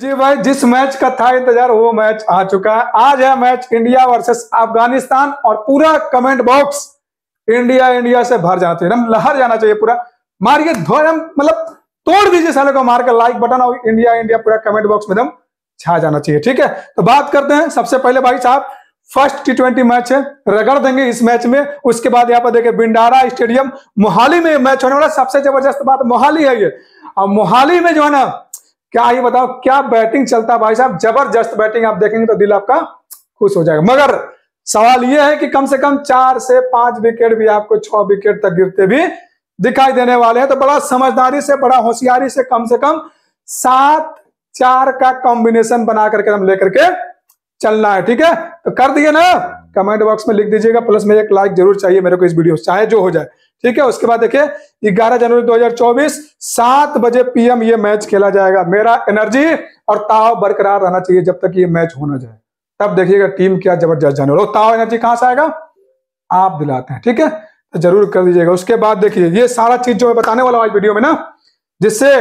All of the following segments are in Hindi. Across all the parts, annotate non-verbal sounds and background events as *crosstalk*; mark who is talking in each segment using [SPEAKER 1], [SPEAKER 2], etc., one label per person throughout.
[SPEAKER 1] जी भाई जिस मैच का था इंतजार वो मैच आ चुका है आज है मैच इंडिया वर्सेस अफगानिस्तान और पूरा कमेंट बॉक्स इंडिया इंडिया से भर जाना चाहिए लहर जाना चाहिए पूरा मारिए ध्वज मतलब तोड़ दीजिए साले को मारकर लाइक बटन और इंडिया इंडिया पूरा कमेंट बॉक्स में एकदम छा जाना चाहिए ठीक है तो बात करते हैं सबसे पहले भाई साहब फर्स्ट टी ट्वेंटी मैच है रगड़ देंगे इस मैच में उसके बाद यहाँ पर देखे बिंडारा स्टेडियम मोहाली में मैच होने वाला सबसे जबरदस्त बात मोहाली है ये और मोहाली में जो है ना क्या ये बताओ क्या बैटिंग चलता भाई साहब जबरदस्त बैटिंग आप देखेंगे तो दिल आपका खुश हो जाएगा मगर सवाल यह है कि कम से कम चार से पांच विकेट भी आपको छह विकेट तक गिरते भी दिखाई देने वाले हैं तो बड़ा समझदारी से बड़ा होशियारी से कम से कम सात चार का कॉम्बिनेशन बना करके हम लेकर के चलना है ठीक है तो कर दिए ना कमेंट बॉक्स में लिख दीजिएगा प्लस में एक लाइक जरूर चाहिए मेरे को इस वीडियो चाहे जो हो जाए ठीक है उसके बाद देखिए 11 जनवरी 2024 सात बजे पीएम ये मैच खेला जाएगा मेरा एनर्जी और ताव बरकरार रहना चाहिए जब तक ये मैच होना जाए तब देखिएगा टीम क्या जबरदस्त जाने वाले ताव एनर्जी कहां से आएगा आप दिलाते हैं ठीक है तो जरूर कर दीजिएगा उसके बाद देखिए ये सारा चीज जो मैं बताने वाला हूँ आज वीडियो में ना जिससे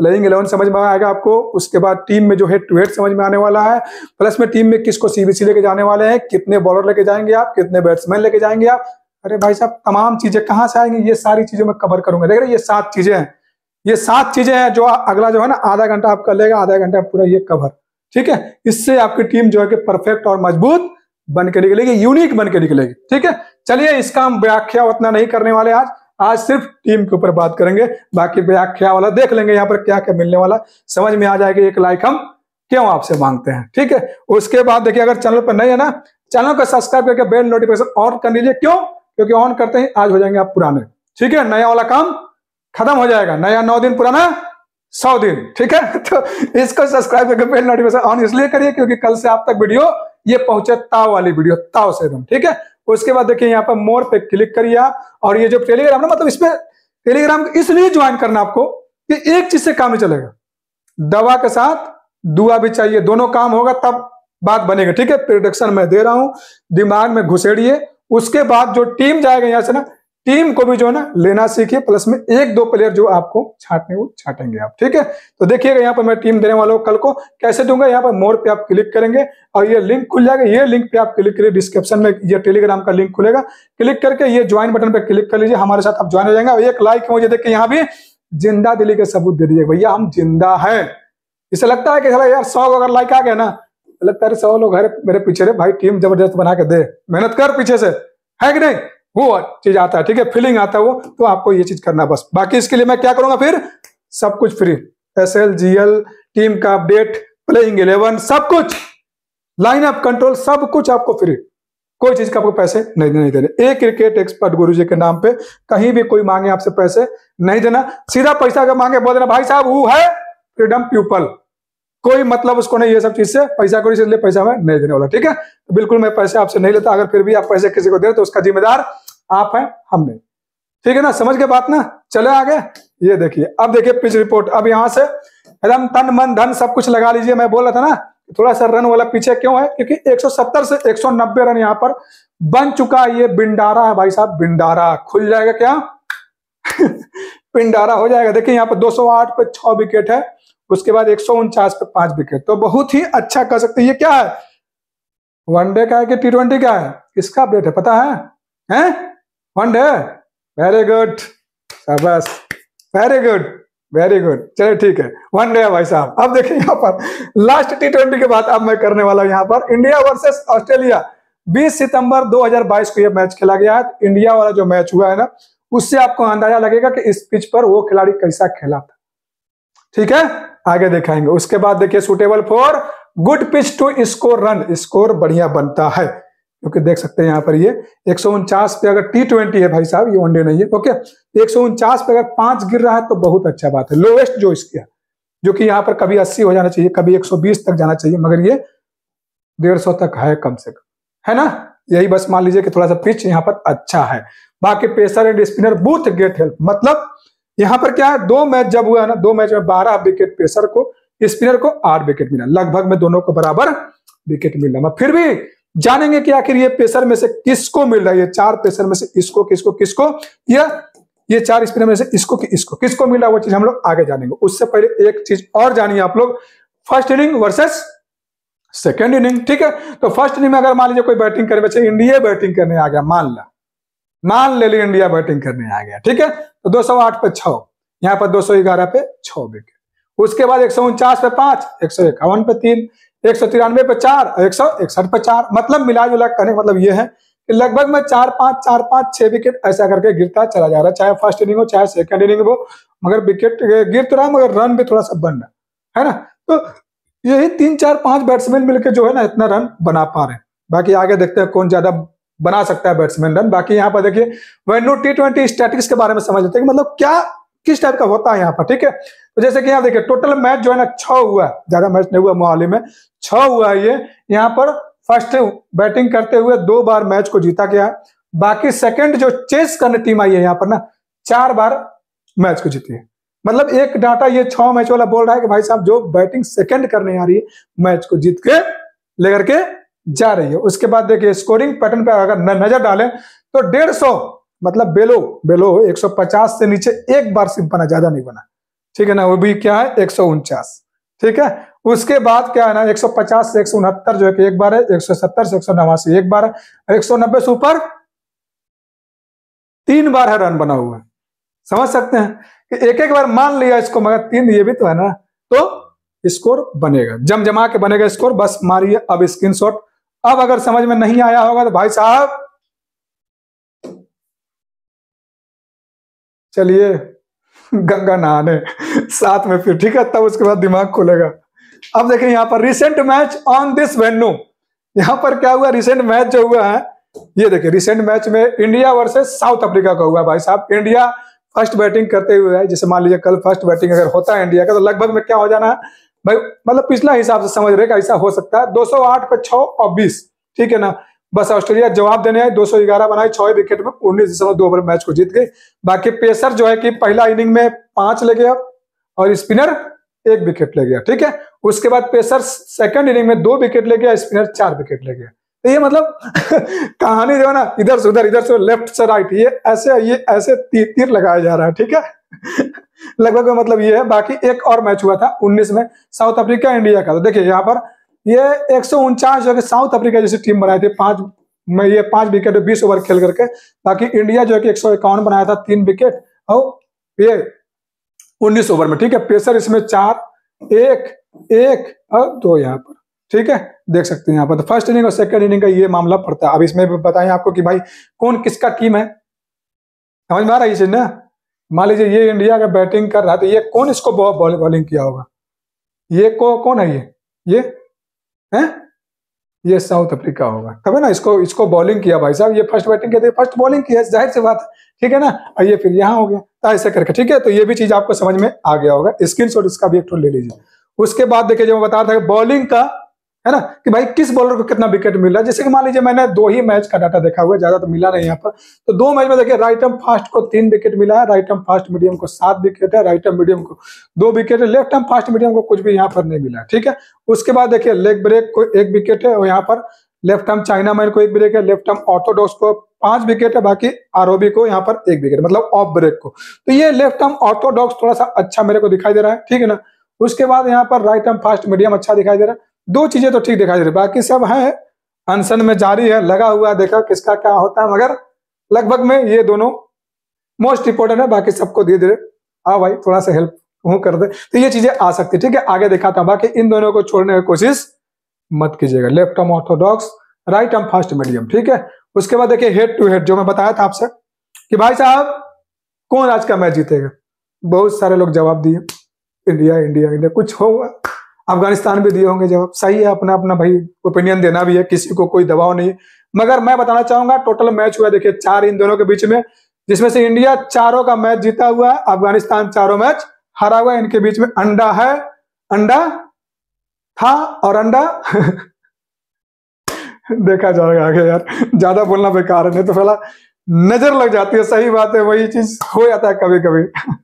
[SPEAKER 1] प्लेइंग इलेवन समझ में आएगा आपको उसके बाद टीम में जो है टू हेड समझ में आने वाला है प्लस में टीम में किसको सीबीसी लेके जाने वाले हैं कितने बॉलर लेके जाएंगे आप कितने बैट्समैन लेके जाएंगे आप अरे भाई साहब तमाम चीजें कहाँ से आएंगी ये सारी चीजें मैं कवर करूंगा देख रहे ये सात चीजें हैं ये सात चीजें हैं जो अगला जो है ना आधा घंटा आप कर लेगा आधा घंटा पूरा ये कवर ठीक है इससे आपकी टीम जो है कि परफेक्ट और मजबूत बन के निकलेगी यूनिक बन के निकलेगी ठीक है चलिए इसका हम व्याख्या उतना नहीं करने वाले आज आज सिर्फ टीम के ऊपर बात करेंगे बाकी व्याख्या वाला देख लेंगे यहाँ पर क्या क्या मिलने वाला समझ में आ जाएगा एक लाइक हम क्यों आपसे मांगते हैं ठीक है उसके बाद देखिए अगर चैनल पर नहीं है ना चैनल को सब्सक्राइब करके बेल नोटिफिकेशन ऑन कर लीजिए क्यों क्योंकि ऑन करते ही आज हो जाएंगे आप पुराने ठीक है नया वाला काम खत्म हो जाएगा नया नौ दिन पुराना सौ दिन ठीक है *laughs* तो इसको सब्सक्राइब करके बेल नोटिफिकेशन ऑन इसलिए करिए क्योंकि कल से आप तक वीडियो ये पहुंचे ताव वाली वीडियो ताव से एकदम ठीक है उसके बाद देखिए यहाँ पर मोर पे क्लिक करिए आप और ये जो टेलीग्राम ना मतलब इसमें टेलीग्राम इसलिए ज्वाइन करना आपको कि एक चीज से काम ही चलेगा दवा के साथ दुआ भी चाहिए दोनों काम होगा तब बात बनेगा ठीक है प्रोडक्शन मैं दे रहा हूं दिमाग में घुसेड़िए उसके बाद जो टीम जाएगा यहाँ से ना टीम को भी जो है ना लेना सीखिए प्लस में एक दो प्लेयर जो आपको छाटने वो छाटेंगे आप ठीक है तो देखिएगा यहाँ पर मैं टीम देने वाला हूँ कल को कैसे दूंगा यहाँ पर मोर पे आप क्लिक करेंगे और ये लिंक खुल जाएगा ये लिंक पे आप क्लिक करिए डिस्क्रिप्शन में ये टेलीग्राम का लिंक खुलेगा क्लिक करके ये ज्वाइन बटन पर क्लिक कर लीजिए हमारे साथ आप ज्वाइन हो जाएंगे और एक लाइक मुझे देखिए यहाँ भी जिंदा दिली के सबूत दे दीजिए भैया हम जिंदा है इसे लगता है कि यार सौ अगर लाइक आ गया ना लगता है सौ लोग मेरे पीछे रहे भाई टीम जबरदस्त बना के दे मेहनत कर पीछे से है कि नहीं वो चीज आता है ठीक है फीलिंग आता है वो तो आपको ये चीज करना बस बाकी इसके लिए मैं क्या करूंगा फिर सब कुछ free S L G L team का अपडेट प्लेइंग इलेवन सब कुछ लाइन अप कंट्रोल सब कुछ आपको फ्री कोई चीज का आपको पैसे नहीं देने देने एक क्रिकेट एक्सपर्ट गुरु जी के नाम पे कहीं भी कोई मांगे आपसे पैसे नहीं देना सीधा पैसा का मांगे बोल देना भाई साहब वो है फ्रीडम पीपल कोई मतलब उसको नहीं ये सब चीज से पैसा को इसलिए पैसा मैं नहीं देने वाला ठीक है बिल्कुल मैं पैसे आपसे नहीं लेता अगर फिर भी आप पैसे किसी को दे तो उसका जिम्मेदार आप है हम नहीं ठीक है ना समझ के बात ना चले आगे ये देखिए अब देखिए पिच रिपोर्ट अब यहाँ से एकदम तन मन धन सब कुछ लगा लीजिए मैं बोल रहा था ना थोड़ा सा रन वाला पीछे क्यों है क्योंकि 170 से 190 रन यहाँ पर बन चुका है ये बिंडारा है भाई साहब बिंडारा खुल जाएगा क्या पिंडारा *laughs* हो जाएगा देखिए यहाँ पर 208 पे 6 विकेट है उसके बाद एक पे पांच विकेट तो बहुत ही अच्छा कर सकते हैं ये क्या है वनडे का है कि टी ट्वेंटी का है किसका अपडेट है पता है हैं वनडे वेरी गुड बस वेरी गुड वेरी गुड चलिए ठीक है वन डे भाई साहब अब देखिए यहाँ पर लास्ट टी ट्वेंटी के बाद अब मैं करने वाला हूं यहाँ पर इंडिया वर्सेस ऑस्ट्रेलिया 20 सितंबर 2022 को यह मैच खेला गया है इंडिया वाला जो मैच हुआ है ना उससे आपको अंदाजा लगेगा कि इस पिच पर वो खिलाड़ी कैसा खेला था ठीक है आगे दिखाएंगे उसके बाद देखिए suitable for good pitch to score run score बढ़िया बनता है क्योंकि देख सकते हैं यहाँ पर ये एक पे अगर टी ट्वेंटी है भाई साहब ये वनडे नहीं है ओके तो एक पे अगर पांच गिर रहा है तो बहुत अच्छा बात है लोवेस्ट जो इसके जो कि यहाँ पर कभी अस्सी हो जाना चाहिए कभी 120 तक जाना चाहिए मगर ये डेढ़ सौ तक है कम से कम है ना यही बस मान लीजिए कि थोड़ा सा पिच यहाँ पर अच्छा है बाकी pacer and spinner both get help मतलब यहां पर क्या है दो मैच जब हुआ ना दो मैच में बारह विकेट पेसर को स्पिनर को आठ विकेट मिला लगभग में दोनों को बराबर विकेट मिल रहा फिर भी जानेंगे कि आखिर ये पेसर में से किसको मिल रहा है ये चार पेसर में से इसको किसको किसको या ये चार स्पिनर में से इसको कि इसको किसको मिला वो चीज हम लोग आगे जानेंगे उससे पहले एक चीज और जानिए आप लोग first inning versus second inning ठीक है तो फर्स्ट इनिंग में अगर मान लीजिए कोई बैटिंग करने बच्चे इंडिया बैटिंग करने आ गया मान ला मान ले ली इंडिया बैटिंग करने आ गया ठीक है तो दो सौ आठ पे छ यहाँ पर दो सौ ग्यारह पे छ विकेट उसके बाद एक सौ उनचास पे पांच एक सौ इक्यावन पे तीन एक सौ तिरानवे पे चार एक सौ इकसठ पे चार मतलब मिला जुला करने का मतलब ये है कि लगभग मैं चार पांच चार पांच छह विकेट ऐसा करके गिरता चला जा रहा है चाहे फर्स्ट इनिंग हो चाहे सेकंड इनिंग हो मगर विकेट गिर तो रहा मगर रन भी थोड़ा सा बन रहा है ना तो यही तीन चार पांच बैट्समैन मिलकर जो है ना इतना रन बना पा रहे हैं बाकी आगे देखते हैं कौन ज्यादा बना सकता है बैट्समैन रन बाकी यहाँ पर देखिए वेन्यू टी ट्वेंटी स्टैटिक्स के बारे में समझ लेते हैं कि मतलब क्या किस टाइप का होता है यहाँ पर ठीक है तो जैसे कि यहाँ देखिए टोटल मैच जो है ना छ हुआ है ज्यादा मैच नहीं हुआ मोहाली में छ हुआ है ये यहाँ पर फर्स्ट बैटिंग करते हुए दो बार मैच को जीता गया बाकी सेकंड जो चेस करने टीम आई है यहाँ पर ना चार बार मैच को जीती है मतलब एक डाटा ये छ मैच वाला बोल रहा है कि भाई साहब जो बैटिंग सेकेंड करने आ रही है मैच को जीत के लेकर के जा रही है उसके बाद देखिए स्कोरिंग पैटर्न पर अगर नजर डालें तो डेढ़ सौ मतलब बेलो बेलो 150 से नीचे एक बार सिम बना ज्यादा नहीं बना ठीक है ना वो भी क्या है एक ठीक है उसके बाद क्या है ना 150 से एक जो है कि एक बार है 170 से एक एक बार है एक से ऊपर तीन बार है रन बना हुआ समझ सकते हैं कि एक एक बार मान लिया इसको मगर तीन ये भी तो है ना तो स्कोर बनेगा जमजमा के बनेगा स्कोर बस मारिए अब स्क्रीनशॉट अब अगर समझ में नहीं आया होगा तो भाई साहब चलिए गंगा नहाने साथ में फिर ठीक है तब उसके बाद दिमाग खुलेगा अब देखें यहां पर recent match on this venue यहां पर क्या हुआ रिसेंट मैच जो हुआ है ये देखिए रिसेंट मैच में इंडिया वर्सेस साउथ अफ्रीका का हुआ भाई साहब इंडिया फर्स्ट बैटिंग करते हुए है जैसे मान लीजिए कल फर्स्ट बैटिंग अगर होता है इंडिया का तो लगभग में क्या हो जाना है भाई मतलब पिछला हिसाब से समझ रहे ऐसा हो सकता है दो पे 6 और बीस ठीक है ना बस ऑस्ट्रेलिया जवाब देने आए 211 बनाए छह विकेट में उन्नीस दशमलव दो ओवर मैच को जीत गई बाकी पेसर जो है कि पहला इनिंग में पांच ले गया और स्पिनर एक विकेट ले गया ठीक है उसके बाद पेसर सेकंड इनिंग में दो विकेट ले गया स्पिनर चार विकेट ले गया तो ये मतलब *laughs* कहानी जो है ना इधर से उधर इधर से लेफ्ट से राइट ये ऐसे ये ऐसे तीर तीर लगाया जा रहा है ठीक है *laughs* लगभग मतलब ये है बाकी एक और मैच हुआ था 19 में साउथ अफ्रीका इंडिया का तो देखिए यहाँ पर ये एक जो है साउथ अफ्रीका जैसी टीम बनाई थी पांच में ये पांच विकेट बीस ओवर खेल करके बाकी इंडिया जो है कि एक बनाया था तीन विकेट और ये उन्नीस ओवर में ठीक है पेसर इसमें चार एक एक और दो यहाँ पर ठीक है देख सकते हैं यहाँ पर फर्स्ट तो इनिंग और सेकंड इनिंग का ये मामला पड़ता है अब इसमें बताए आपको कि भाई कौन किसका टीम है समझ में आ रही है चीज ना मान लीजिए ये इंडिया का बैटिंग कर रहा है तो ये कौन इसको बॉलिंग बौल, किया होगा ये को कौन है ये ये है ये साउथ अफ्रीका होगा तब है ना इसको इसको बॉलिंग किया भाई साहब ये फर्स्ट बैटिंग किया फर्स्ट बॉलिंग किया जाहिर सी बात ठीक है ना और ये फिर यहाँ हो गया तो ऐसे करके ठीक है तो ये भी चीज आपको समझ में आ गया होगा स्क्रीन इसका भी एक ले लीजिए उसके बाद देखिए जब मैं बता रहा था बॉलिंग का है ना कि भाई किस बॉलर को कितना विकेट मिल रहा है जैसे कि मान लीजिए मैंने दो ही मैच का डाटा देखा हुआ है ज्यादा तो मिला नहीं यहाँ पर तो दो मैच में देखिए राइट एम फास्ट को तीन विकेट मिला है राइट एम फास्ट मीडियम को सात विकेट है राइट एम मीडियम को दो विकेट है लेफ्ट एम फास्ट मीडियम को कुछ भी यहाँ पर नहीं मिला ठीक है उसके बाद देखिए लेग ब्रेक को एक विकेट है और यहाँ पर लेफ्ट एम चाइना मैन को एक ब्रेक है लेफ्ट एम ऑर्थोडॉक्स को पांच विकेट है बाकी आरओबी को यहाँ पर एक विकेट मतलब ऑफ ब्रेक को तो ये लेफ्ट एम ऑर्थोडॉक्स थोड़ा सा अच्छा मेरे को दिखाई दे रहा है ठीक है ना उसके बाद यहाँ पर राइट एम फास्ट मीडियम अच्छा दिखाई दे रहा है दो चीजें तो ठीक दिखाई दे रही बाकी सब है अनशन में जारी है लगा हुआ देखा किसका क्या होता है मगर लगभग में ये दोनों मोस्ट इंपोर्टेंट है बाकी सबको धीरे धीरे हाँ भाई थोड़ा सा हेल्प हूँ कर दे तो ये चीजें आ सकती है ठीक है आगे दिखाता हूँ बाकी इन दोनों को छोड़ने की कोशिश मत कीजिएगा left arm orthodox right arm fast medium ठीक है उसके बाद देखिए हेड टू हेड जो मैं बताया था आपसे कि भाई साहब कौन आज का मैच जीतेगा बहुत सारे लोग जवाब दिए इंडिया इंडिया इंडिया कुछ होगा अफगानिस्तान भी दिए होंगे जवाब सही है अपना अपना भाई ओपिनियन देना भी है किसी को कोई दबाव नहीं मगर मैं बताना चाहूंगा टोटल मैच हुआ देखिए चार इन दोनों के बीच में जिसमें से इंडिया चारों का मैच जीता हुआ है अफगानिस्तान चारों मैच हरा हुआ इनके बीच में अंडा है अंडा था और अंडा *laughs* देखा जाएगा आगे यार ज्यादा बोलना बेकार है नहीं तो फैला नजर लग जाती है सही बात है वही चीज हो जाता है कभी कभी *laughs*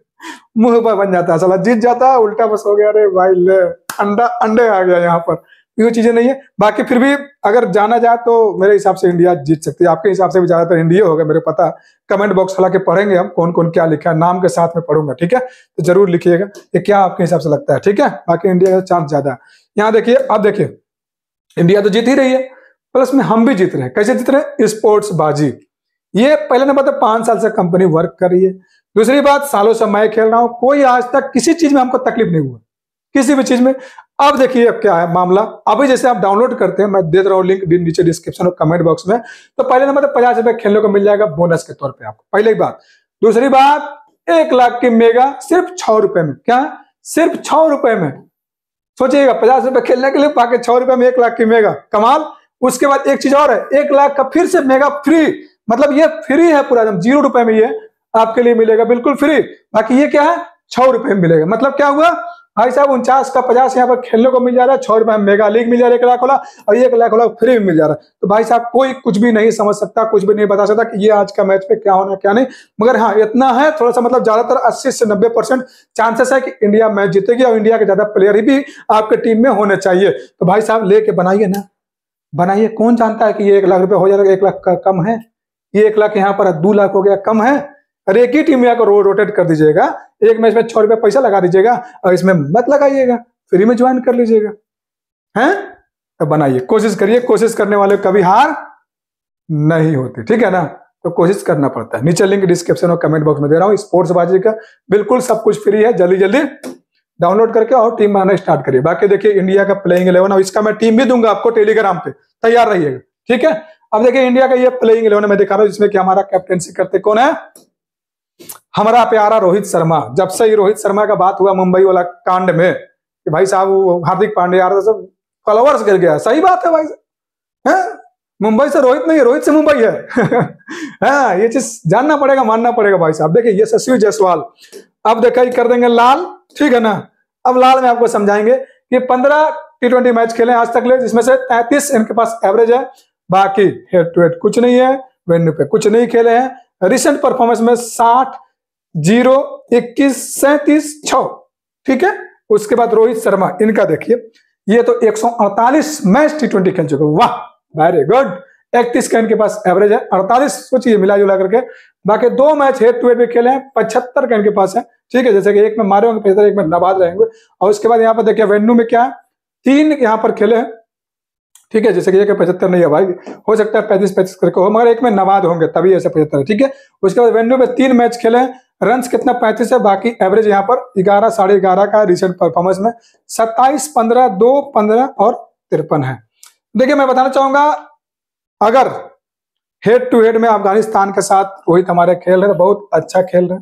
[SPEAKER 1] मुंह पर बन जाता है चला जीत जाता है उल्टा बस हो गया अरे भाई ले अंडा अंडे आ गया यहाँ पर ये चीजें नहीं है बाकी फिर भी अगर जाना जाए तो मेरे हिसाब से इंडिया जीत सकती है आपके हिसाब से भी ज्यादातर इंडिया होगा मेरे पता कमेंट बॉक्स हालांकि पढ़ेंगे हम कौन कौन क्या लिखा है नाम के साथ में पढ़ूंगा ठीक है तो जरूर लिखिएगा ये क्या आपके हिसाब से लगता है ठीक है बाकी इंडिया का चांस ज्यादा है यहाँ देखिए अब देखिए इंडिया तो जीत ही रही है प्लस में हम भी जीत रहे हैं कैसे जीत रहे हैं स्पोर्ट्स बाजी ये पहले नंबर तो पांच साल से कंपनी वर्क कर रही है दूसरी बात सालों से मैं खेल रहा हूँ कोई आज तक किसी चीज में हमको तकलीफ नहीं हुआ किसी भी चीज में अब देखिए अब क्या है मामला अभी जैसे आप डाउनलोड करते हैं मैं दे रहा हूँ लिंक नीचे डिस्क्रिप्शन और कमेंट बॉक्स में तो पहले नंबर पचास रुपए खेलने को मिल जाएगा बोनस के तौर पर आपको पहले बात दूसरी बात एक लाख की मेगा सिर्फ छह रुपए में क्या सिर्फ छह रुपए में सोचिएगा पचास रुपए खेलने के लिए बाकी छह रुपए में एक लाख की मेगा कमाल उसके बाद एक चीज और है एक लाख का फिर से मेगा फ्री मतलब ये फ्री है पूरा एकदम जीरो रुपए में ये आपके लिए मिलेगा बिल्कुल फ्री बाकी ये क्या है छह रुपए में मिलेगा मतलब क्या हुआ भाई साहब उनचास का पचास यहाँ पर खेलने को मिल जा रहा है छह रुपए मेगा लीग मिल जा रहा है एक लाख वाला और एक लाख वाला फ्री में मिल जा रहा है तो भाई साहब कोई कुछ भी नहीं समझ सकता कुछ भी नहीं बता सकता कि ये आज का मैच पे क्या होना क्या नहीं मगर हाँ इतना है थोड़ा सा मतलब ज्यादातर अस्सी से नब्बे परसेंट चांसेस है कि इंडिया मैच जीतेगी और इंडिया के ज्यादा प्लेयर ही भी आपके टीम में होने चाहिए तो भाई साहब लेके बनाइए ना बनाइए कौन जानता है कि ये एक लाख रुपये हो जाएगा एक लाख कम है ये एक लाख यहाँ पर दो लाख हो गया कम है और एक ही टीम में आकर रोटेट कर दीजिएगा एक मैच में छह रुपया पैसा लगा दीजिएगा और इसमें मत लगाइएगा फ्री में ज्वाइन कर लीजिएगा हैं तो बनाइए कोशिश करिए कोशिश करने वाले कभी हार नहीं होती ठीक है ना तो कोशिश करना पड़ता है नीचे लिंक डिस्क्रिप्शन और कमेंट बॉक्स में दे रहा हूँ स्पोर्ट्स बाजी का बिल्कुल सब कुछ फ्री है जल्दी जल्दी डाउनलोड करके और टीम बनाना स्टार्ट करिए बाकी देखिए इंडिया का प्लेइंग इलेवन और इसका मैं टीम भी दूंगा आपको टेलीग्राम पे तैयार रहिएगा ठीक है अब देखिए इंडिया का ये प्लेइंग इलेवन में दिखा रहा हूँ जिसमें कि हमारा कैप्टनशिप करते कौन है हमारा प्यारा रोहित शर्मा जब से ही रोहित शर्मा का बात हुआ मुंबई वाला कांड में कि भाई साहब हार्दिक पांडे यार सब फॉलोअर्स गिर गया सही बात है भाई है मुंबई से रोहित नहीं है रोहित से मुंबई है *laughs* हाँ ये चीज जानना पड़ेगा मानना पड़ेगा भाई साहब देखिए ये यशस्वी जायसवाल अब देखा कर देंगे लाल ठीक है ना अब लाल में आपको समझाएंगे कि पंद्रह टी ट्वेंटी मैच खेले आज तक ले जिसमें से तैतीस इनके पास एवरेज है बाकी हेड टू हेड कुछ नहीं है वेन्यू पे कुछ नहीं खेले हैं रिसेंट परफॉर्मेंस में साठ जीरो इक्कीस सैतीस छ ठीक है उसके बाद रोहित शर्मा इनका देखिए ये तो 148 मैच टी ट्वेंटी खेल चुके वाह वेरी गुड इकतीस का इनके पास एवरेज है 48 सोचिए मिला जुला करके बाकी दो मैच हेड टू हेड भी खेले हैं पचहत्तर का इनके पास है ठीक है जैसे कि एक में मारे होंगे पचहत्तर एक में नबाद रहेंगे और उसके बाद यहाँ पर देखिए वेन्यू में क्या है तीन यहाँ पर खेले हैं ठीक है जैसे कि एक पचहत्तर नहीं है भाई हो सकता है पैंतीस पैंतीस करके हो मगर एक में नवाद होंगे तभी ऐसे पचहत्तर ठीक है उसके बाद वेन्यू में तीन मैच खेले हैं रन कितना पैंतीस है बाकी एवरेज यहाँ पर ग्यारह साढ़े ग्यारह का रिसेंट परफॉर्मेंस में सत्ताईस पंद्रह दो पंद्रह और तिरपन है देखिए मैं बताना चाहूंगा अगर हेड टू हेड में अफगानिस्तान के साथ रोहित हमारे खेल रहे तो बहुत अच्छा खेल रहे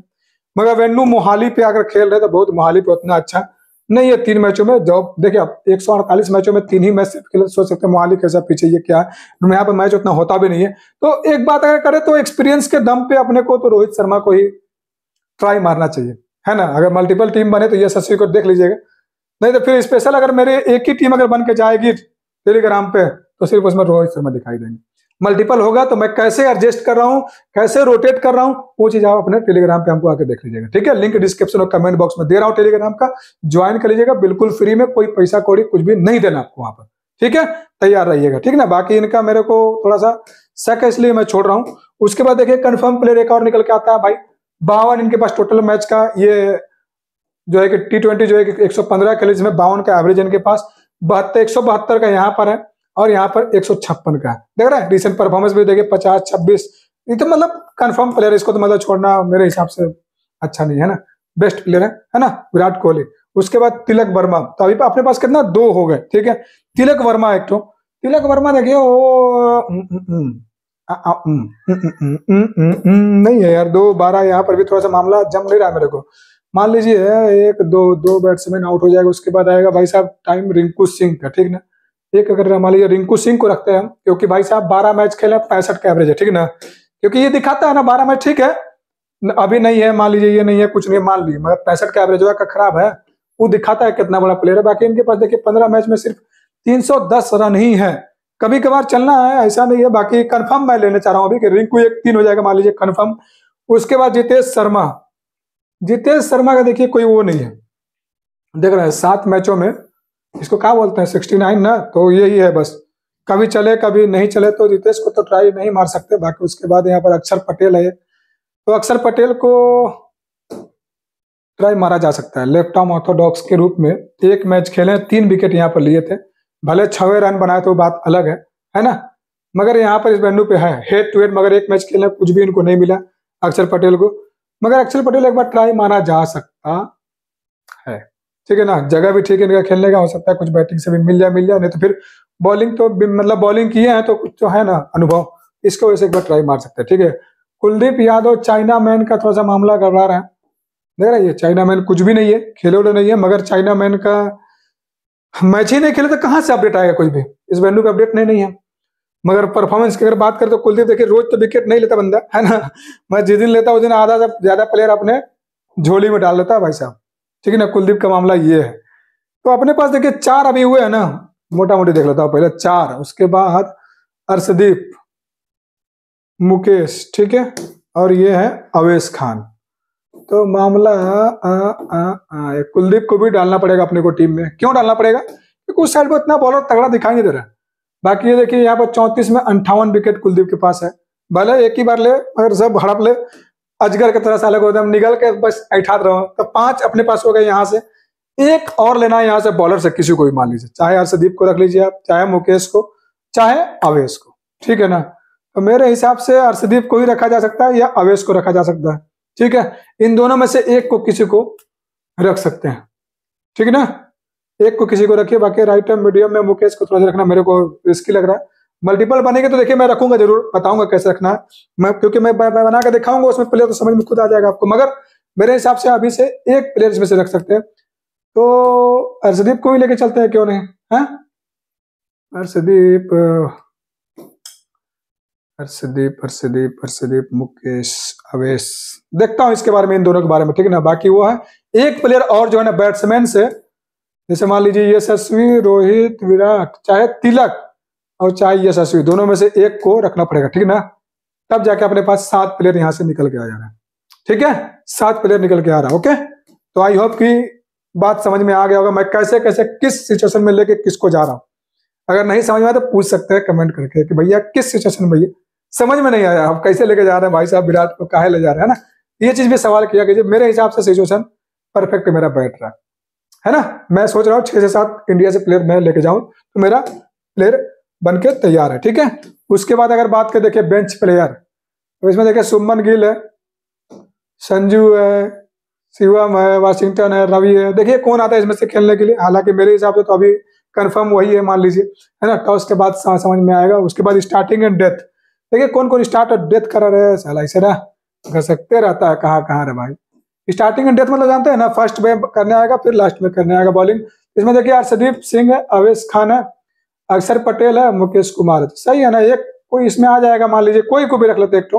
[SPEAKER 1] मगर वेन्नू मोहाली पे अगर खेल रहे तो बहुत मोहाली पे उतना अच्छा नहीं है तीन मैचों में जॉब देखिए आप एक मैचों में तीन ही मैच खेल सोच सकते हैं मोहाली कैसा पीछे ये क्या है यहाँ पर मैच उतना होता भी नहीं है तो एक बात अगर करें तो एक्सपीरियंस के दम पे अपने को तो रोहित शर्मा को ही ट्राई मारना चाहिए है ना अगर मल्टीपल टीम बने तो ये सस्वी को देख लीजिएगा नहीं तो फिर स्पेशल अगर मेरे एक ही टीम अगर बन के जाएगी टेलीग्राम पे तो सिर्फ उसमें रोहित शर्मा दिखाई देंगे मल्टीपल होगा तो मैं कैसे एडजस्ट कर रहा हूँ कैसे रोटेट कर रहा हूँ वो चीज आप अपने टेलीग्राम पे हमको आके देख लीजिएगा ठीक है लिंक डिस्क्रिप्शन और कमेंट बॉक्स में दे रहा हूँ टेलीग्राम का ज्वाइन कर लीजिएगा बिल्कुल फ्री में कोई पैसा कौड़ी कुछ भी नहीं देना आपको वहां पर ठीक है तैयार रहिएगा ठीक ना बाकी इनका मेरे को थोड़ा सा शक है इसलिए मैं छोड़ रहा हूँ उसके बाद देखिए कन्फर्म प्लेयर एक और निकल के आता है भाई बावन इनके पास टोटल मैच का ये जो है कि टी ट्वेंटी जो है कि 115 खेले जिसमें बावन का एवरेज इनके पास बहत्तर एक का यहाँ पर है और यहाँ पर एक का है देख रहे हैं रिसेंट परफॉर्मेंस भी देखिए पचास छब्बीस ये तो मतलब कंफर्म प्लेयर इसको तो मतलब छोड़ना मेरे हिसाब से अच्छा नहीं है ना बेस्ट प्लेयर है है ना विराट कोहली उसके बाद तिलक वर्मा तो अभी अपने पास कितना दो हो गए ठीक है तिलक वर्मा एक तो तिलक वर्मा देखिए वो नहीं है यार दो बारह यहाँ पर भी थोड़ा सा मामला जम नहीं रहा मेरे को मान लीजिए एक दो दो बैट्समैन आउट हो जाएगा उसके बाद आएगा भाई साहब टाइम रिंकू सिंह का ठीक ना एक अगर मान लीजिए रिंकू सिंह को रखते हैं हम क्योंकि भाई साहब बारह मैच खेला पैंसठ का एवरेज है ठीक ना क्योंकि ये दिखाता है ना बारह मैच ठीक है अभी नहीं है मान लीजिए ये नहीं है कुछ नहीं मान लीजिए मगर पैंसठ का एवरेज का खराब है वो दिखाता है कितना बड़ा प्लेयर है बाकी इनके पास देखिए पंद्रह मैच में सिर्फ तीन सौ दस रन ही है कभी कभार चलना है ऐसा नहीं है बाकी कन्फर्म मैं लेना चाह रहा हूं अभी कि रिंकू एक तीन हो जाएगा मान लीजिए कन्फर्म उसके बाद जितेश शर्मा जितेश शर्मा का देखिए कोई वो नहीं है देख रहे हैं सात मैचों में इसको क्या बोलते हैं सिक्सटी नाइन ना तो यही है बस कभी चले कभी नहीं चले तो जितेश को तो ट्राई नहीं मार सकते बाकी उसके बाद यहाँ पर अक्षर पटेल है तो अक्षर पटेल को ट्राई मारा जा सकता है लेफ्ट आर्म ऑर्थोडॉक्स के रूप में एक मैच खेले तीन विकेट यहाँ पर लिए थे भले छवे रन बनाए तो बात अलग है है ना मगर यहाँ पर इस बेन्डू पे है हेड टू हेड मगर एक मैच खेलने कुछ भी इनको नहीं मिला अक्षर पटेल को मगर अक्षर पटेल एक बार ट्राई माना जा सकता है ठीक है ना जगह भी ठीक है इनका खेलने का हो सकता है कुछ बैटिंग से भी मिल जाए मिल जाए नहीं तो फिर बॉलिंग तो मतलब बॉलिंग किए हैं तो कुछ तो है ना अनुभव इसके वजह से एक बार ट्राई मार सकते हैं ठीक है कुलदीप यादव चाइना मैन का थोड़ा सा मामला गड़बड़ा रहा है देख रहा है ये चाइना मैन कुछ भी नहीं है खेलो नहीं है मगर चाइना मैन का मैच ही नहीं खेले तो कहां से अपडेट आएगा कुछ भी इस वेन्यू का अपडेट नहीं, नहीं है मगर परफॉर्मेंस की अगर बात करें तो कुलदीप देखिए रोज तो विकेट नहीं लेता बंदा है ना मैं जिस दिन लेता उस दिन आधा से ज्यादा प्लेयर अपने झोली में डाल लेता है भाई साहब ठीक है ना कुलदीप का मामला ये है तो अपने पास देखिए चार अभी हुए हैं ना मोटा मोटी देख लेता हूँ पहले चार उसके बाद अर्शदीप मुकेश ठीक है और ये है अवेश खान तो मामला आ, आ, आ, कुलदीप को भी डालना पड़ेगा अपने को टीम में क्यों डालना पड़ेगा क्योंकि उस साइड पर इतना बॉलर तगड़ा दिखाई नहीं दे रहा बाकी ये देखिए यहाँ पर चौंतीस में अंठावन विकेट कुलदीप के पास है भले एक ही बार ले मगर सब हड़प ले अजगर की तरह से अलग होता निगल के बस ऐठा रहो तो पांच अपने पास हो गए यहाँ से एक और लेना है यहाँ से बॉलर से किसी को भी मान लीजिए चाहे हर्षदीप को रख लीजिए आप चाहे मुकेश को चाहे अवेश को ठीक है ना तो मेरे हिसाब से अर्षदीप को ही रखा जा सकता है या अवेश को रखा जा सकता है ठीक है इन दोनों में से एक को किसी को रख सकते हैं ठीक है ना एक को किसी को रखिए बाकी राइट हैंड मीडियम में मुकेश को थोड़ा सा रखना मेरे को रिस्की लग रहा है मल्टीपल बनेंगे तो देखिए मैं रखूंगा जरूर बताऊंगा कैसे रखना है मैं क्योंकि मैं बना के दिखाऊंगा उसमें प्लेयर तो समझ में खुद आ जाएगा आपको मगर मेरे हिसाब से अभी से एक प्लेयर इसमें से रख सकते हैं तो अर्शदीप को भी लेके चलते हैं क्यों नहीं है अर्षदीप अर्षदीप अर्षदीप अर्षदीप मुकेश अवेश देखता हूं इसके बारे में इन दोनों के बारे में ठीक है ना बाकी वो है एक प्लेयर और जो है ना बैट्समैन से जैसे मान लीजिए यशस्वी रोहित विराट चाहे तिलक और चाहे यशस्वी दोनों में से एक को रखना पड़ेगा ठीक है ना तब जाके अपने पास सात प्लेयर यहाँ से निकल के आ जा रहा है ठीक है सात प्लेयर निकल के आ रहा है ओके तो आई होप की बात समझ में आ गया होगा मैं कैसे कैसे किस सिचुएशन में लेके किसको जा रहा हूं अगर नहीं समझ में आया तो पूछ सकते हैं कमेंट करके कि भैया किस सिचुएशन में भैया समझ में नहीं आया हम कैसे लेके जा रहे हैं भाई साहब विराट को काहे ले जा रहे हैं ना ये चीज भी सवाल किया कीजिए मेरे हिसाब से सिचुएशन परफेक्ट मेरा बैठ रहा है है ना मैं सोच रहा हूँ छह से सात इंडिया से प्लेयर मैं लेके जाऊं तो मेरा प्लेयर बन के तैयार है ठीक है उसके बाद अगर बात कर देखिये बेंच प्लेयर तो इसमें देखिये सुमन गिल है संजू है शिवम है वाशिंगटन है रवि है देखिए कौन आता है इसमें से खेलने के लिए हालांकि मेरे हिसाब से तो अभी कंफर्म वही है मान लीजिए है ना टॉस के बाद समझ में आएगा उसके बाद स्टार्टिंग एंड डेथ देखिए कौन कौन स्टार्ट और डेथ करा रहे साला ऐसे ना घसकते रहता है कहाँ कहाँ रे भाई स्टार्टिंग एंड डेथ मतलब जानते हैं ना फर्स्ट में करने आएगा फिर लास्ट में करने आएगा बॉलिंग इसमें देखिए अर्षदीप सिंह है अवेश खान है अक्षर पटेल है मुकेश कुमार है तो सही है ना एक कोई इसमें आ जाएगा मान लीजिए कोई को भी रख लेते एक तो,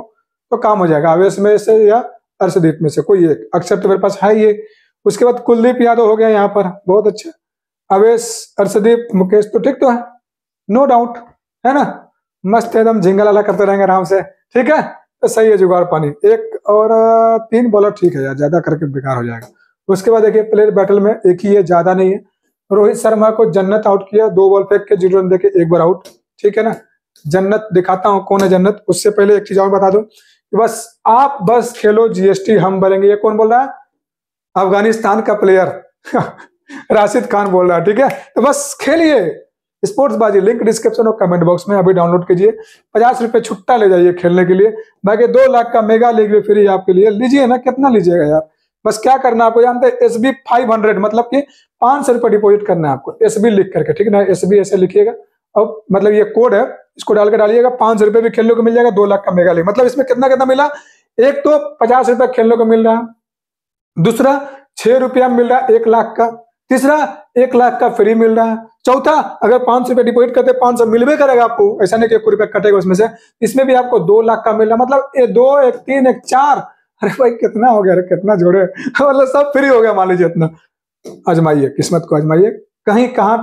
[SPEAKER 1] तो काम हो जाएगा अवेश में से या अर्षदीप में से कोई एक अक्षर तो मेरे पास है ये उसके बाद कुलदीप यादव हो गया यहाँ पर बहुत अच्छा अवेश अर्षदीप मुकेश तो ठीक तो है नो डाउट है ना मस्त एकदम झिंगा लाला करते रहेंगे आराम से ठीक है तो सही है जुगाड़ पानी एक और तीन बॉलर ठीक है यार ज्यादा करके बेकार हो जाएगा उसके बाद देखिए प्लेयर बैटल में एक ही है ज्यादा नहीं है रोहित शर्मा को जन्नत आउट किया दो बॉल फेंक के जीरो रन देके एक बार आउट ठीक है ना जन्नत दिखाता हूँ कौन है जन्नत उससे पहले एक चीज और बता दो बस आप बस खेलो जीएसटी हम भरेंगे ये कौन बोल रहा है अफगानिस्तान का प्लेयर *laughs* राशिद खान बोल रहा है ठीक है तो बस खेलिए स्पोर्ट्स बाजी लिंक डिस्क्रिप्शन और कमेंट बॉक्स में अभी डाउनलोड कीजिए पचास रुपये छुट्टा ले जाइए खेलने के लिए बाकी दो लाख का मेगा लीग भी फ्री आपके लिए लीजिए ना कितना लीजिएगा यार बस क्या करना आपको जानते हैं एस बी फाइव हंड्रेड मतलब कि पांच सौ रुपये डिपोजिट करना है आपको एस बी लिख करके ठीक है ना एस बी ऐसे लिखिएगा अब मतलब ये कोड है इसको डाल के डालिएगा पांच सौ रुपये भी खेलने को मिल जाएगा दो लाख का मेगा लीग मतलब इसमें कितना कितना मिला एक तो पचास रुपया खेलने को मिल रहा है दूसरा छह रुपया मिल रहा है एक लाख का तीसरा एक लाख का फ्री मिल रहा है चौथा अगर पांच सौ रुपया डिपोजिट करते पांच सौ मिलवे करेगा आपको ऐसा नहीं कि एक रुपया कटेगा उसमें से इसमें भी आपको दो लाख का मिल रहा मतलब ए, दो एक तीन एक चार अरे भाई कितना हो गया अरे कितना जोड़े *laughs* मतलब सब फ्री हो गया मान लीजिए इतना आजमाइए किस्मत को आजमाइए कहीं कहाँ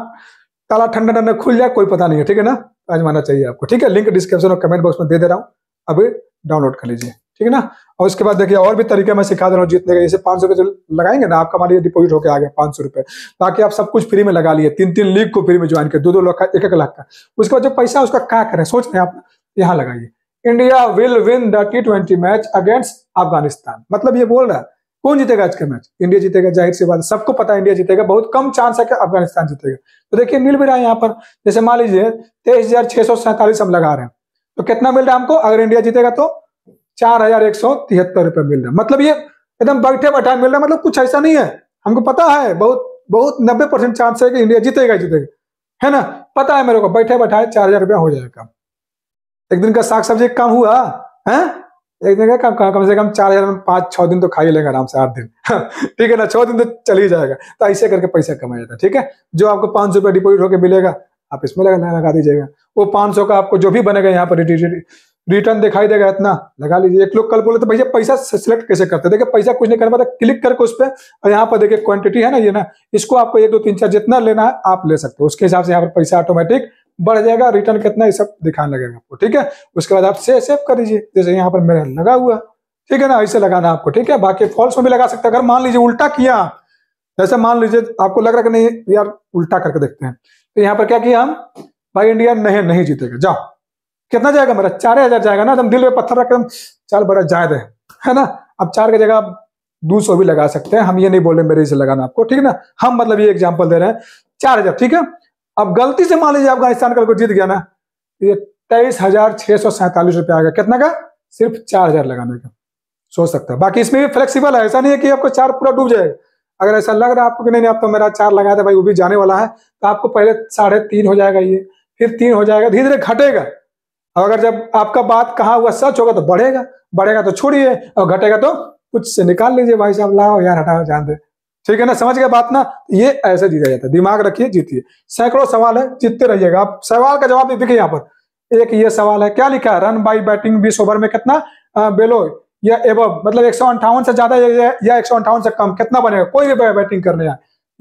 [SPEAKER 1] ताला ठंडा ठंडा खुल जाए कोई पता नहीं है ठीक है ना आजमाना चाहिए आपको ठीक है लिंक डिस्क्रिप्शन और कमेंट बॉक्स में दे दे रहा हूँ अभी डाउनलोड कर लीजिए ठीक है ना और उसके बाद देखिए और भी तरीके मैं सिखा दे रहा हूँ जीतने का जैसे पांच सौ जो लगाएंगे ना आपका मानिए डिपोजिट होकर आ गया सौ रुपये बाकी आप सब कुछ फ्री में लगा लिए तीन तीन लीग को फ्री में ज्वाइन किया दो दो लाख का एक एक लाख का उसके बाद जो पैसा उसका क्या करें सोच रहे हैं आप यहाँ लगाइए India will win the T twenty match against Afghanistan मतलब ये बोल रहा है कौन जीतेगा आज का मैच इंडिया जीतेगा जाहिर सी बात सबको पता है इंडिया जीतेगा बहुत कम चांस है कि अफगानिस्तान जीतेगा तो देखिए मिल भी रहा है यहाँ पर जैसे मान लीजिए तेईस हजार छह सौ सैंतालीस हम लगा रहे हैं तो कितना मिल रहा है हमको अगर इंडिया जीतेगा तो चार हजार एक सौ तिहत्तर रुपये मिल रहा है मतलब ये एकदम बैठे बैठा मिल रहा है मतलब कुछ ऐसा नहीं है हमको पता है बहुत बहुत नब्बे परसेंट चांस है कि इंडिया जीतेगा जीतेगा है ना पता है मेरे को बैठे बैठाए चार हजार रुपया हो जाएगा एक दिन का साग सब्जी कम हुआ है एक दिन का कम कम से कम चार हजार में पाँच छः दिन तो खा ही लेंगे आराम से आठ दिन हाँ, ठीक है ना छः दिन तो चल ही जाएगा तो ऐसे करके पैसा कमाया जाता है ठीक है जो आपको पाँच सौ रुपया डिपोजिट होकर मिलेगा आप इसमें लगा लगा दीजिएगा वो पाँच सौ का आपको जो भी बनेगा यहाँ पर रिटर्न दिखाई देगा इतना लगा लीजिए एक लोग कल बोले तो भैया पैसा सिलेक्ट कैसे करते देखिए पैसा कुछ नहीं करना पाता क्लिक करके उस पर और यहाँ पर देखिए क्वांटिटी है ना ये ना इसको आपको एक दो तीन चार जितना लेना है आप ले सकते हो उसके हिसाब से यहाँ पर पैसा ऑटोमेटिक बढ़ जाएगा रिटर्न कितना ये सब दिखाने लगेगा आपको ठीक है उसके बाद आप सेव सेव कर दीजिए जैसे यहाँ पर मेरा लगा हुआ ठीक है ना ऐसे लगाना आपको ठीक है बाकी फॉल्स में भी लगा सकते अगर मान लीजिए उल्टा किया जैसे मान लीजिए आपको लग रहा कि नहीं यार उल्टा करके देखते हैं तो यहाँ पर क्या किया हम भाई इंडिया नहीं नहीं जीतेगा जाओ कितना जाएगा मेरा चार हजार जाएगा ना एकदम तो दिल में पत्थर रख चार बड़ा जायद है है ना अब चार की जगह आप दो सौ भी लगा सकते हैं हम ये नहीं बोले मेरे से लगाना आपको ठीक है ना हम मतलब ये एग्जाम्पल दे रहे हैं चार हजार ठीक है अब गलती से मान लीजिए अफगानिस्तान का जीत गया ना ये तेईस हजार छह सौ सैंतालीस रुपया आएगा कितना का सिर्फ चार हजार लगाने का सोच सकता है बाकी इसमें भी फ्लेक्सिबल है ऐसा नहीं है कि आपको चार पूरा डूब जाएगा अगर ऐसा लग रहा है आपको कि नहीं नहीं आप तो मेरा चार लगाया था भाई वो भी जाने वाला है तो आपको पहले साढ़े तीन हो जाएगा ये फिर तीन हो जाएगा धीरे धीरे घटेगा अब अगर जब आपका बात कहा हुआ सच होगा तो बढ़ेगा बढ़ेगा तो छोड़िए और घटेगा तो कुछ से निकाल लीजिए भाई साहब लाओ यार हटाओ जान दे ठीक है ना समझ गया बात ना ये ऐसे जीता जाता है दिमाग रखिए जीतिए सैकड़ों सवाल है जीतते रहिएगा आप सवाल का जवाब देखिए यहाँ पर एक ये सवाल है क्या लिखा है रन बाई बैटिंग बीस ओवर में कितना बेलो या एब मतलब एक से ज्यादा या, एक से कम कितना बनेगा कोई भी बैटिंग करने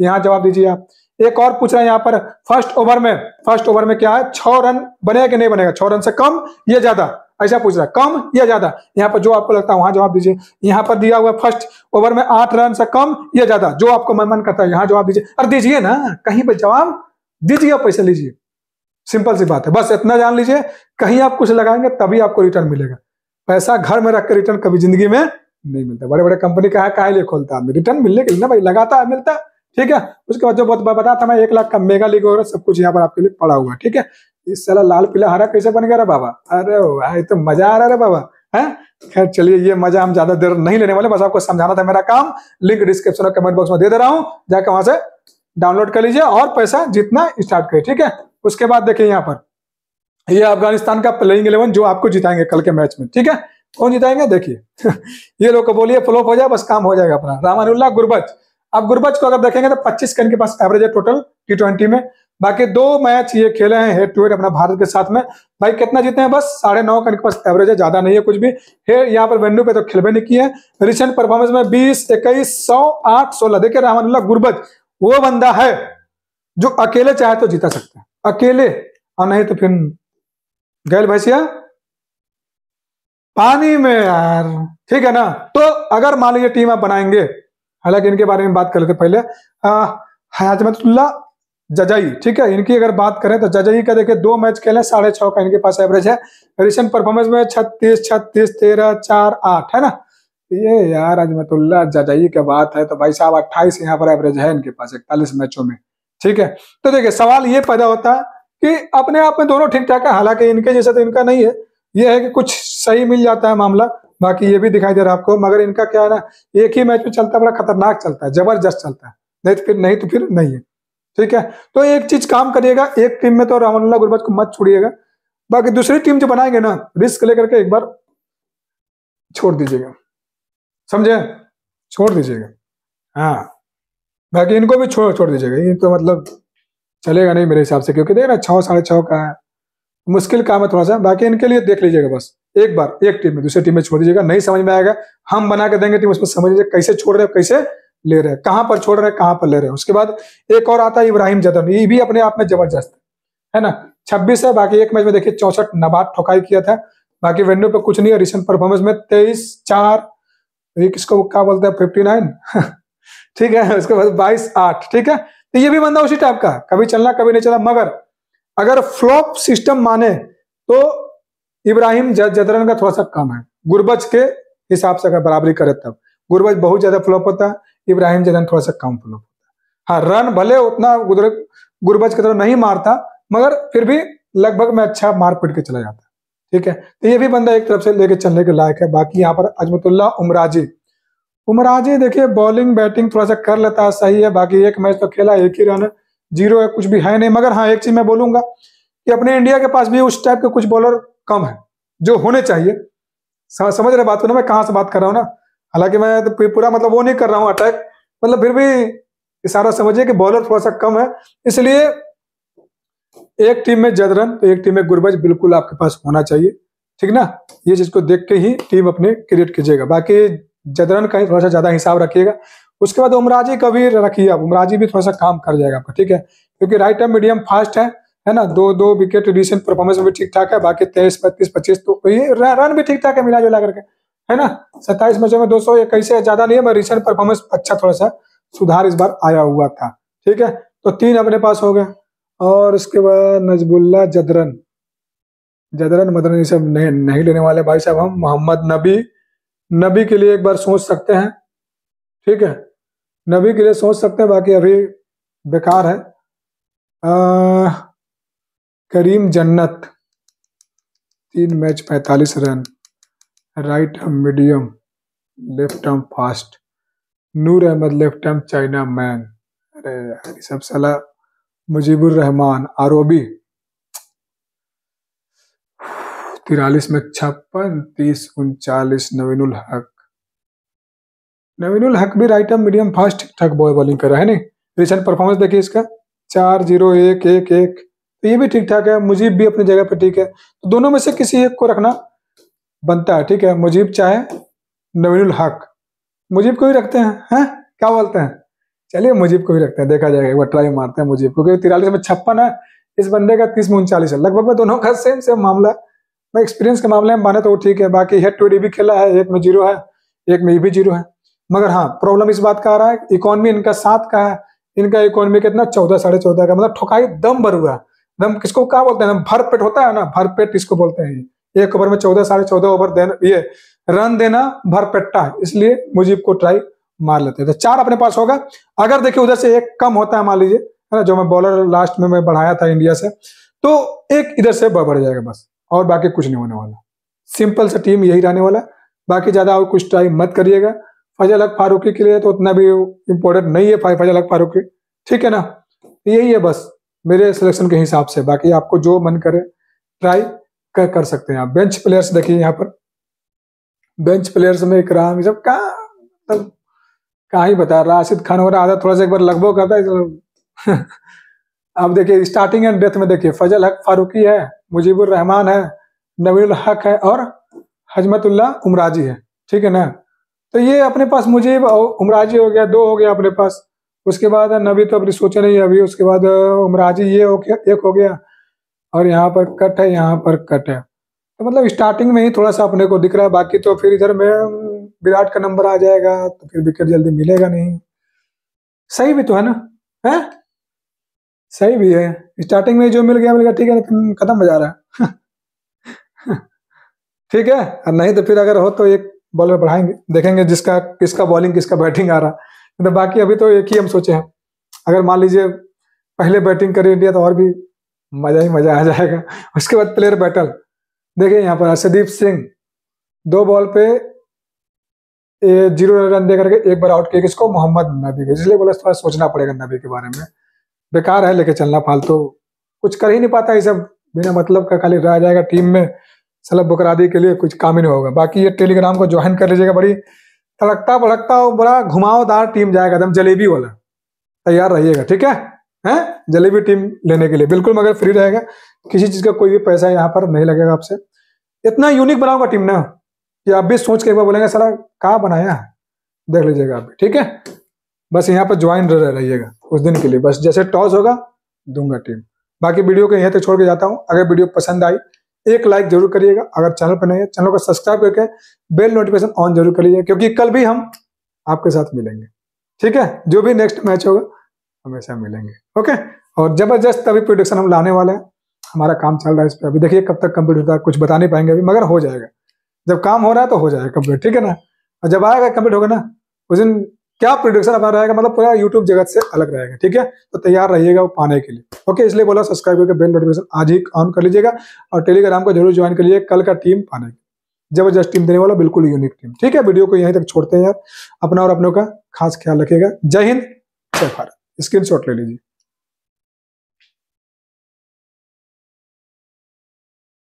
[SPEAKER 1] यहाँ जवाब दीजिए आप एक और पूछ रहे हैं यहाँ पर फर्स्ट ओवर में फर्स्ट ओवर में क्या है छ रन बनेगा कि नहीं बनेगा छह रन से कम या ज्यादा ऐसा पूछ रहा है कम या ज्यादा यहाँ पर जो आपको लगता है वहां जवाब दीजिए यहाँ पर दिया हुआ फर्स्ट ओवर में आठ रन से कम या ज्यादा जो आपको मन मन करता है यहाँ जवाब दीजिए अरे दीजिए ना कहीं पर जवाब दीजिए और पैसे लीजिए सिंपल सी बात है बस इतना जान लीजिए कहीं आप कुछ लगाएंगे तभी आपको रिटर्न मिलेगा पैसा घर में रख रिटर्न कभी जिंदगी में नहीं मिलता बड़े बड़े कंपनी कहा है, लिए खोलता है रिटर्न मिलने के लिए ना भाई लगाता है मिलता है ठीक है उसके बाद जो बहुत बताया था मैं एक लाख का मेगा लीग वगैरह सब कुछ यहाँ पर आपके लिए पड़ा हुआ ठीक है इस साला लाल पीला हरा कैसे बन गया बाबा अरे वाह तो मजा आ रहा है बाबा है खैर चलिए ये मजा हम ज्यादा देर नहीं लेने वाले बस आपको समझाना था मेरा काम लिंक डिस्क्रिप्शन और कमेंट बॉक्स में दे दे रहा हूँ जाकर वहां से डाउनलोड कर लीजिए और पैसा जितना स्टार्ट करिए ठीक है उसके बाद देखिए यहाँ पर ये अफगानिस्तान का प्लेइंग इलेवन जो आपको जिताएंगे कल के मैच में ठीक है कौन जिताएंगे देखिए *laughs* ये लोग को बोलिए फ्लोप हो जाए बस काम हो जाएगा अपना रामानुल्ला गुरबच अब गुरबच को अगर देखेंगे तो 25 का के पास एवरेज है टोटल टी में बाकी दो मैच ये खेले हैं हेड टू हेड अपना भारत के साथ में भाई कितना जीते हैं बस साढ़े नौ का इनके पास एवरेज है ज्यादा नहीं है कुछ भी हेड यहाँ पर वेन्यू पे तो खेलवे नहीं किए रिसेंट परफॉर्मेंस में बीस इक्कीस सौ आठ सोलह देखिए रहमानुल्ला गुरबज वो बंदा है जो अकेले चाहे तो जीता सकता है अकेले और नहीं तो फिर गैल भैसिया पानी में यार ठीक है ना तो अगर मान लीजिए टीम आप बनाएंगे हालांकि इनके बारे में बात कर लेते पहले हजमतुल्ला जजई ठीक है इनकी अगर बात करें तो जजई का देखिए दो मैच खेले साढ़े छः का इनके पास एवरेज है रिसेंट परफॉर्मेंस में छत्तीस छत्तीस तेरह चार आठ है ना ये यार अजमतुल्ला जजई की बात है तो भाई साहब अट्ठाईस यहाँ पर एवरेज है इनके पास इकतालीस मैचों में ठीक है तो देखिए सवाल ये पैदा होता है कि अपने आप में दोनों ठीक ठाक है हालांकि इनके जैसे तो इनका नहीं है यह है कि कुछ सही मिल जाता है मामला बाकी ये भी दिखाई दे रहा है आपको मगर इनका क्या है ना एक ही मैच में चलता है बड़ा खतरनाक चलता है जबरदस्त चलता है नहीं तो फिर नहीं तो फिर नहीं है ठीक है तो एक चीज काम करिएगा एक टीम में तो रामला गुरबज को मत छोड़िएगा बाकी दूसरी टीम जो बनाएंगे ना रिस्क लेकर के एक बार छोड़ दीजिएगा समझे छोड़ दीजिएगा हाँ बाकी इनको भी छोड़ छोड़ दीजिएगा ये तो मतलब चलेगा नहीं मेरे हिसाब से क्योंकि देख रहे छः साढ़े छः का है मुश्किल काम है थोड़ा सा बाकी इनके लिए देख लीजिएगा बस एक बार एक टीम में दूसरी टीम में छोड़ दीजिएगा नहीं समझ में आएगा हम बना के देंगे टीम उसमें समझ लीजिए कैसे छोड़ रहे हैं कैसे ले रहे हैं कहां पर छोड़ रहे हैं कहां पर ले रहे हैं उसके बाद एक और आता है इब्राहिम जदन ये भी अपने आप में जबरदस्त है ना छब्बीस है बाकी एक मैच में देखिए चौसठ नबाद ठोकाई किया था बाकी वेन्यू पे कुछ नहीं है रिसेंट परफॉर्मेंस में तेईस चार ये किसको क्या बोलते हैं फिफ्टी नाइन *laughs* ठीक है उसके बाद बाईस आठ ठीक है तो ये भी बंदा उसी टाइप का कभी चलना कभी नहीं चलना मगर अगर फ्लॉप सिस्टम माने तो इब्राहिम जदरन का थोड़ा सा कम है गुरबज के हिसाब से अगर बराबरी करे तब गुरबज बहुत ज्यादा फ्लॉप होता है इब्राहिम जदरन थोड़ा सा कम फ्लॉप होता है हाँ रन भले उतना गुरबच की तरफ नहीं मारता मगर फिर भी लगभग में अच्छा मार पीट के चला जाता ठीक है तो ये भी बंदा एक तरफ से लेके चलने के लायक है बाकी यहाँ पर अजमतुल्ला उमराजी उमराजी देखिए बॉलिंग बैटिंग थोड़ा सा कर लेता है सही है बाकी एक मैच तो खेला एक ही रन जीरो है कुछ भी है नहीं मगर हाँ एक चीज मैं बोलूंगा कि अपने इंडिया के पास भी उस टाइप के कुछ बॉलर कम है जो होने चाहिए समझ रहे बात को ना मैं कहाँ से बात कर रहा हूँ ना हालांकि मैं तो पूरा मतलब वो नहीं कर रहा हूँ अटैक मतलब फिर भी इशारा समझिए कि बॉलर थोड़ा सा कम है इसलिए एक टीम में जदरन तो एक टीम में गुरबज बिल्कुल आपके पास होना चाहिए ठीक ना ये चीज को देख के ही टीम अपने क्रिएट कीजिएगा बाकी जदरन का ही थोड़ा सा ज्यादा हिसाब रखिएगा उसके बाद उमराजी का भी रखिए आप उमराजी भी थोड़ा सा काम कर जाएगा आपका ठीक है क्योंकि राइट एम मीडियम फास्ट है है ना दो दो विकेट रिसेंट परफॉर्मेंस भी ठीक ठाक है बाकी तेईस पैंतीस पच्चीस तो ये रन भी ठीक ठाक है मिला जुला करके है ना सत्ताईस मैचों में दो सौ इक्कीस कैसे ज्यादा नहीं है मैं रिसेंट परफॉर्मेंस अच्छा थोड़ा सा सुधार इस बार आया हुआ था ठीक है तो तीन अपने पास हो गए और उसके बाद नजबुल्ला जदरन जदरन मदरन ये सब नहीं नहीं लेने वाले भाई साहब हम मोहम्मद नबी नबी के लिए एक बार सोच सकते हैं ठीक है नबी के लिए सोच सकते हैं बाकी अभी बेकार है आ, करीम जन्नत तीन मैच पैंतालीस run right arm medium left arm fast Noor Ahmad left arm chinaman अरे सब सला मुजीबुर रहमान आरोबी तिरालीस में छप्पन तीस उनचालीस नवीनुल हक नवीनुल हक भी राइट हम मीडियम फास्ट ठीक ठाक बॉल बॉलिंग कर रहा है नहीं रिसेंट परफॉर्मेंस देखिए इसका चार जीरो एक एक एक तो ये भी ठीक ठाक है मुजीब भी अपनी जगह पर ठीक है तो दोनों में से किसी एक को रखना बनता है ठीक है मुजीब चाहे नवीनुल हक मुजीब को भी रखते हैं है? क्या बोलते हैं चलिए मुजीब को भी रखते हैं देखा जाएगा एक बार ट्राई मारते हैं मुजीब को क्योंकि तिरालीस में छप्पन है इस बंदे का तीस में उनचालीस है लगभग में दोनों का सेम सेम मामला है एक्सपीरियंस के मामले में माने तो ठीक है बाकी हेड टू डी भी खेला है एक में जीरो है एक में ये भी जीरो है मगर हाँ प्रॉब्लम इस बात का आ रहा है इकोनॉमी इनका सात का है इनका इकोनॉमी कितना चौदह साढ़े चौदह का मतलब ठोकाई दम भर हुआ है एकदम किसको क्या बोलते हैं भर पेट होता है ना भर पेट इसको बोलते हैं एक ओवर में चौदह साढ़े चौदह ओवर देना ये रन देना भर पेट्टा है इसलिए मुजीब को ट्राई मार लेते हैं तो चार अपने पास होगा अगर देखिए उधर से एक कम होता है मान लीजिए है ना जो मैं बॉलर लास्ट में मैं बढ़ाया था इंडिया से तो एक इधर से बढ़ जाएगा बस और बाकी कुछ नहीं होने वाला सिंपल सा टीम यही रहने वाला बाकी ज्यादा और कुछ ट्राई मत करिएगा फजल अक फारूकी के लिए तो उतना भी इम्पोर्टेंट नहीं है फजल अक फारूकी ठीक है ना यही है बस मेरे सिलेक्शन के हिसाब से बाकी आपको जो मन करे ट्राई कर, कर सकते हैं आप बेंच प्लेयर्स देखिए यहाँ पर बेंच प्लेयर्स में इकराम सब कहा मतलब कहा ही बता राशिद खान वगैरह आधा थोड़ा सा एक बार लगभग करता है अब *laughs* देखिए स्टार्टिंग एंड डेथ में देखिए फजल हक फारूकी है मुजीबुर रहमान है नवीन हक है और हजमतुल्ला उमराजी है ठीक है ना तो ये अपने पास मुजीब उमराजी हो गया दो हो गया अपने पास उसके बाद नबी तो अपनी सोचा नहीं अभी उसके बाद उमराजी ये हो गया एक हो गया और यहाँ पर कट है यहाँ पर कट है तो मतलब स्टार्टिंग में ही थोड़ा सा अपने को दिख रहा है बाकी तो फिर इधर में विराट का नंबर आ जाएगा तो फिर विकेट जल्दी मिलेगा नहीं सही भी तो है ना है सही भी है स्टार्टिंग में जो मिल गया मिल गया ठीक है खत्म हो जा रहा है *laughs* ठीक है और नहीं तो फिर अगर हो तो एक बॉलर बढ़ाएंगे देखेंगे जिसका किसका बॉलिंग किसका बैटिंग आ रहा तो बाकी अभी तो एक ही हम सोचे हैं अगर मान लीजिए पहले बैटिंग करे इंडिया तो और भी मजा ही मजा आ जाएगा उसके बाद प्लेयर बैटल देखिए यहाँ पर हर्षदीप सिंह दो बॉल पे ए, जीरो रन दे करके एक बार आउट किया किसको मोहम्मद नबी को इसलिए बोला थोड़ा सोचना पड़ेगा नबी के बारे में बेकार है लेके चलना फालतू तो, कुछ कर ही नहीं पाता ये सब बिना मतलब का खाली रह जाएगा टीम में सलब बकरादी के लिए कुछ काम ही नहीं होगा बाकी ये टेलीग्राम को ज्वाइन कर लीजिएगा बड़ी तलकता भड़कता और बड़ा घुमावदार टीम जाएगा एकदम जलेबी वाला तैयार रहिएगा ठीक है हैं जलेबी टीम लेने के लिए बिल्कुल मगर फ्री रहेगा किसी चीज का कोई भी पैसा यहाँ पर नहीं लगेगा आपसे इतना यूनिक बनाऊंगा टीम ना कि आप भी सोच के एक बार बोलेंगे सर कहाँ बनाया है देख लीजिएगा आप ठीक है बस यहाँ पर ज्वाइन रहिएगा उस दिन के लिए बस जैसे टॉस होगा दूंगा टीम बाकी वीडियो को यहीं तक छोड़ के जाता हूँ अगर वीडियो पसंद आई एक लाइक जरूर करिएगा अगर चैनल पर नहीं है चैनल को सब्सक्राइब करके बेल नोटिफिकेशन ऑन जरूर करिएगा क्योंकि कल भी हम आपके साथ मिलेंगे ठीक है जो भी नेक्स्ट मैच होगा हमेशा मिलेंगे ओके और जबरदस्त अभी प्रोडक्शन हम लाने वाले हैं हमारा काम चल रहा है इस पर अभी देखिए कब तक कंप्लीट होता है कुछ बता नहीं पाएंगे अभी मगर हो जाएगा जब काम हो रहा है तो हो जाएगा कंप्लीट ठीक है ना और जब आएगा कंप्लीट होगा ना उस दिन क्या प्रोडक्शन हमारा रहेगा मतलब पूरा यूट्यूब जगत से अलग रहेगा ठीक है तो तैयार रहिएगा वो पाने के लिए ओके इसलिए बोला सब्सक्राइब करके बेल नोटिफिकेशन आज ही ऑन कर लीजिएगा और टेलीग्राम को जरूर ज्वाइन कर लीजिए कल का टीम पाने की जबरदस्त टीम देने वाला बिल्कुल यूनिक टीम ठीक है वीडियो को यहीं तक छोड़ते हैं यार अपना और अपनों का खास ख्याल रखिएगा जय हिंद जय भारत स्क्रीन ले लीजिए